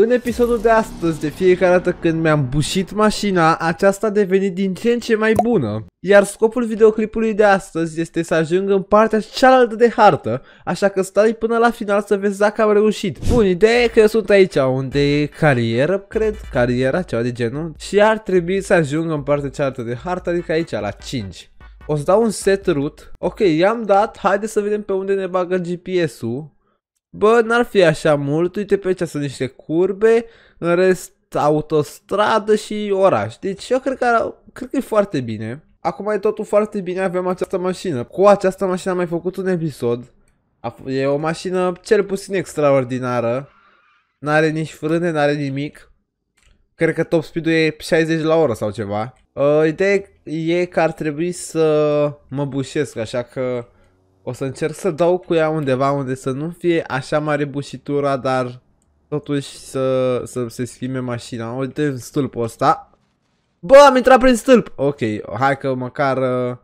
În episodul de astăzi, de fiecare dată când mi-am bușit mașina, aceasta a devenit din ce în ce mai bună. Iar scopul videoclipului de astăzi este să ajung în partea cealaltă de hartă, așa că stai până la final să vezi dacă am reușit. Bun, ideea e că eu sunt aici unde e carieră, cred, cariera, ceva de genul, și ar trebui să ajung în partea cealaltă de hartă, adică aici, la 5. O să dau un set root. Ok, i-am dat, haide să vedem pe unde ne bagă GPS-ul. Bă, n-ar fi așa mult, uite pe aici sunt niște curbe, în rest autostradă și oraș. Deci eu cred că, cred că e foarte bine. Acum e totul foarte bine, avem această mașină. Cu această mașină am mai făcut un episod. E o mașină cel puțin extraordinară. N-are nici frâne, n-are nimic. Cred că top speed-ul e 60 la oră sau ceva. Uh, ideea e că ar trebui să mă bușesc, așa că o să încerc să dau cu ea undeva unde să nu fie așa mare bușitura, dar totuși să, să se schimbe mașina. Uite în stâlpul ăsta. Bă, am intrat prin stâlp! Ok, hai că măcar... Uh,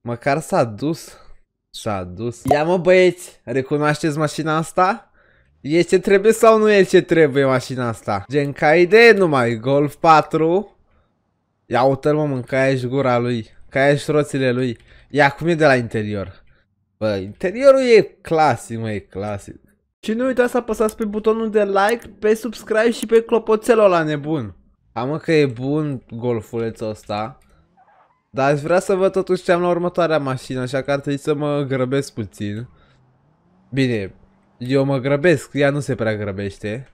măcar s-a dus. S-a dus. Ia mă băieți, recunoașteți mașina asta? E ce trebuie sau nu e ce trebuie mașina asta? Gen ca idee numai, Golf 4. Ia uite-l mă, mânca gura lui. Ca ești roțile lui. Ia cum e de la interior. Bă, interiorul e clasic, mă, e clasic. Și nu uitați să apăsați pe butonul de like, pe subscribe și pe clopoțelul la nebun. Am că e bun golfulețul ăsta. Dar aș vrea să văd totuși ce am la următoarea mașină, așa că ar trebui să mă grăbesc puțin. Bine, eu mă grăbesc, ea nu se prea grăbește.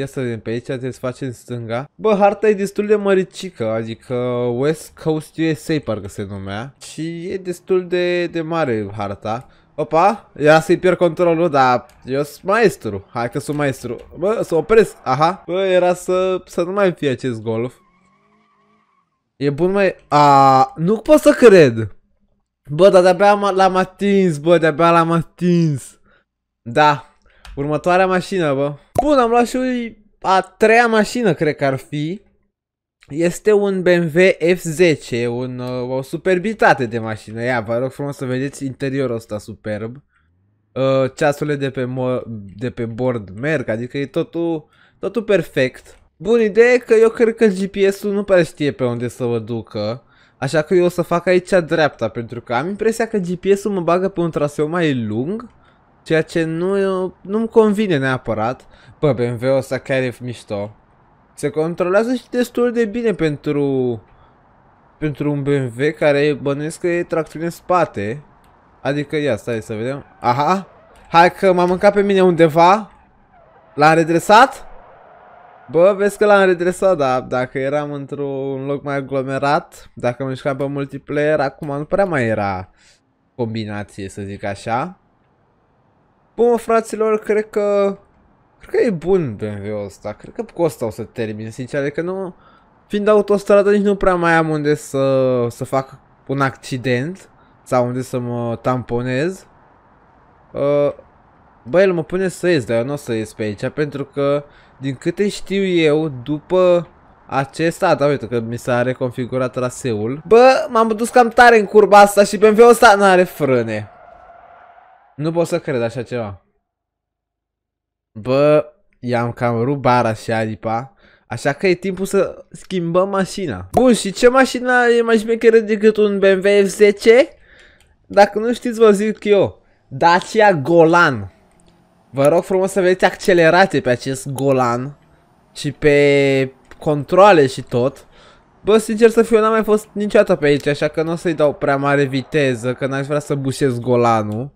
Ia să vedem pe aici, trebuie să facem stânga. Bă, harta e destul de măricică, adică West Coast USA parcă se numea. Și e destul de, de mare harta. Opa, ia să-i pierd controlul, dar eu sunt maestru. Hai că sunt maestru. Bă, să opresc, aha. Bă, era să, să nu mai fie acest golf. E bun mai... A, nu pot să cred. Bă, dar de-abia l-am atins, bă, de-abia l-am atins. Da, următoarea mașină, bă. Bun, am luat și a treia mașină, cred că ar fi, este un BMW F10, un, uh, o superbitate de mașină. Ia, vă rog frumos să vedeți interiorul ăsta superb. Uh, ceasurile de pe, de pe bord merg, adică e totul, totul perfect. Bun, ideea e că eu cred că GPS-ul nu prea știe pe unde să mă ducă. Așa că eu o să fac aici dreapta, pentru că am impresia că GPS-ul mă bagă pe un traseu mai lung Ceea ce nu, nu-mi convine neapărat. Bă, BMW ăsta chiar e mișto. Se controlează și destul de bine pentru pentru un BMW care bănuiesc că e tracțiune în spate. Adică ia, stai să vedem. Aha! Hai că m-am mâncat pe mine undeva. L-am redresat? Bă, vezi că l-am redresat, dar dacă eram într-un loc mai aglomerat, dacă mă mișcam pe multiplayer, acum nu prea mai era combinație, să zic așa. Bun, fraților, cred că... Cred că e bun BMW-ul ăsta. Cred că cu ăsta o să termin, sincer. Adică nu... Fiind autostradă, nici nu prea mai am unde să, să fac un accident. Sau unde să mă tamponez. Uh, bă, el mă pune să ies, dar eu nu o să ies pe aici. Pentru că, din câte știu eu, după acesta, da, uite că mi s-a reconfigurat traseul. Bă, m-am dus cam tare în curba asta și BMW-ul ăsta nu are frâne. Nu pot să cred așa ceva. Bă, i-am cam rupt bara și aripa. Așa că e timpul să schimbăm mașina. Bun, și ce mașină e mai șmecheră decât un BMW F10? Dacă nu știți, vă zic eu. Dacia Golan. Vă rog frumos să vedeți accelerate pe acest Golan. Și pe controle și tot. Bă, sincer să fiu, n-am mai fost niciodată pe aici, așa că nu o să-i dau prea mare viteză, că n-aș vrea să bușez golanul.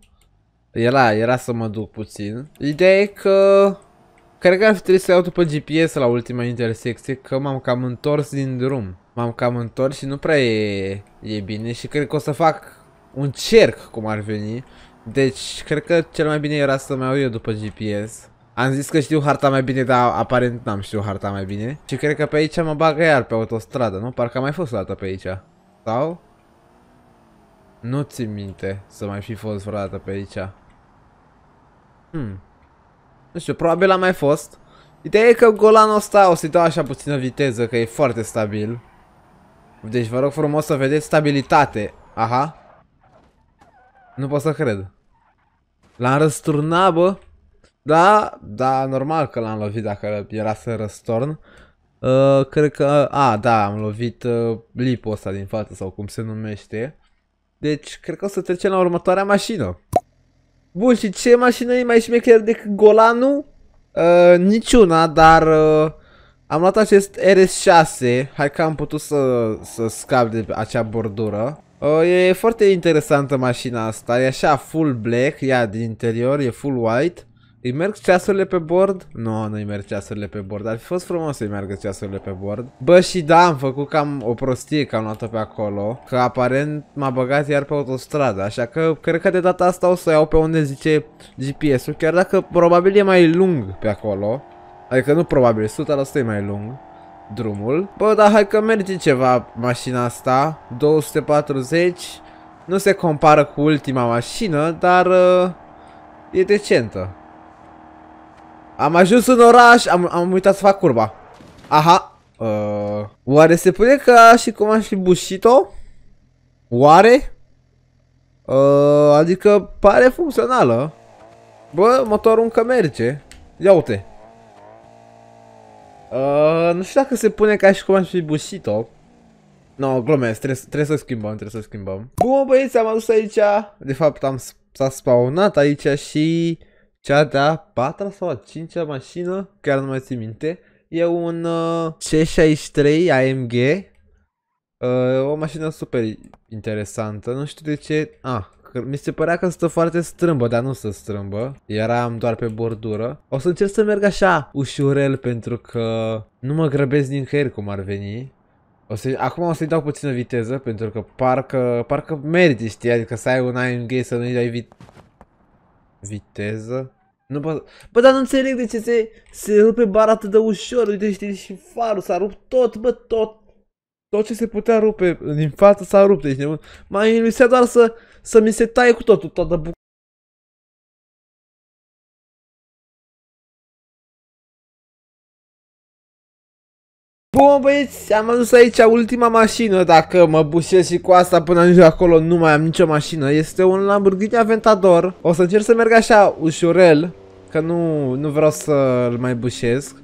Era, era să mă duc puțin. Ideea e că... Cred că ar fi trebuit să iau după GPS la ultima intersecție, că m-am cam întors din drum. M-am cam întors și nu prea e, e bine și cred că o să fac un cerc, cum ar veni. Deci, cred că cel mai bine era să mai iau eu după GPS. Am zis că știu harta mai bine, dar aparent n-am știu harta mai bine. Și cred că pe aici mă bagă iar pe autostradă, nu? Parcă am mai fost o dată pe aici. Sau? Nu ți minte să mai fi fost vreodată pe aici. Hmm. Nu știu, probabil a mai fost. Ideea e că golanul ăsta o să-i dau așa puțină viteză, că e foarte stabil. Deci vă rog frumos să vedeți stabilitate. Aha. Nu pot să cred. L-am răsturnat, bă. Da, da, normal că l-am lovit dacă era să răstorn. Uh, cred că, a, da, am lovit uh, lipul ăsta din față sau cum se numește. Deci, cred că o să trecem la următoarea mașină. Bun, și ce mașină e mai șmecher decât Golanu? Uh, niciuna, dar uh, am luat acest RS6. Hai că am putut să, să scap de acea bordură. Uh, e foarte interesantă mașina asta. E așa full black, ea din interior, e full white. Îi merg ceasurile pe bord? Nu, no, nu-i merg ceasurile pe bord. Ar fi fost frumos să-i meargă ceasurile pe bord. Bă, și da, am făcut cam o prostie că am luat-o pe acolo. Că aparent m-a băgat iar pe autostradă. Așa că cred că de data asta o să iau pe unde zice GPS-ul. Chiar dacă probabil e mai lung pe acolo. Adică nu probabil, 100% e mai lung drumul. Bă, dar hai că merge ceva mașina asta. 240. Nu se compară cu ultima mașină, dar... Uh, e decentă. Am ajuns în oraș, am, am uitat să fac curba. Aha. Uh, oare se pune ca și cum aș fi bușit-o? Oare? Uh, adică pare funcțională. Bă, motorul încă merge. Ia uite. Uh, nu știu dacă se pune ca și cum aș fi bușit-o. No, glumesc, trebuie, trebuie să schimbăm, trebuie să schimbăm. Bun băieți, am adus aici. De fapt, am s-a spawnat aici și... Cea de-a patra sau a cincea mașină, chiar nu mai țin minte, e un uh, C63 AMG. Uh, o mașină super interesantă, nu știu de ce... Ah, mi se părea că stă foarte strâmbă, dar nu se strâmbă. Eram doar pe bordură. O să încerc să merg așa, ușurel, pentru că nu mă grăbesc nicăieri cum ar veni. O să, acum o să-i dau puțină viteză, pentru că parcă, parcă merge, știi? Adică să ai un AMG să nu-i dai viteză Viteză. Nu pot... Bă, dar nu înțeleg de ce se, se rupe bara atât de ușor. Uite, știi, și farul s-a rupt tot, bă, tot. Tot ce se putea rupe din față s-a rupt, deci nebun. M-a doar să, să mi se taie cu totul, toată bucata. băieți, am adus aici ultima mașină, dacă mă bușesc și cu asta până ajung acolo nu mai am nicio mașină. Este un Lamborghini Aventador. O să încerc să merg așa, ușurel, că nu, nu vreau să-l mai bușesc.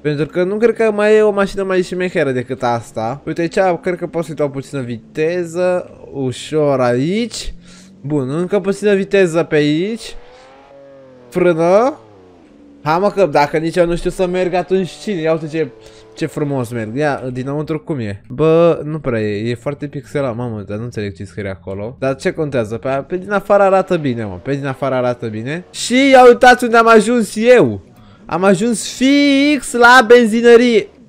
Pentru că nu cred că mai e o mașină mai șmecheră decât asta. Uite aici, cred că pot să-i dau puțină viteză, ușor aici. Bun, încă puțină viteză pe aici. Frână. Ha mă că dacă nici eu nu știu să merg atunci cine? Ia uite ce ce frumos merg. Ia, dinăuntru cum e? Bă, nu prea e. E foarte pixelat, mamă, dar nu înțeleg ce scrie acolo. Dar ce contează? Pe, pe din afară arată bine, mă. Pe din afară arată bine. Și ia uitați unde am ajuns eu. Am ajuns fix la benzinărie.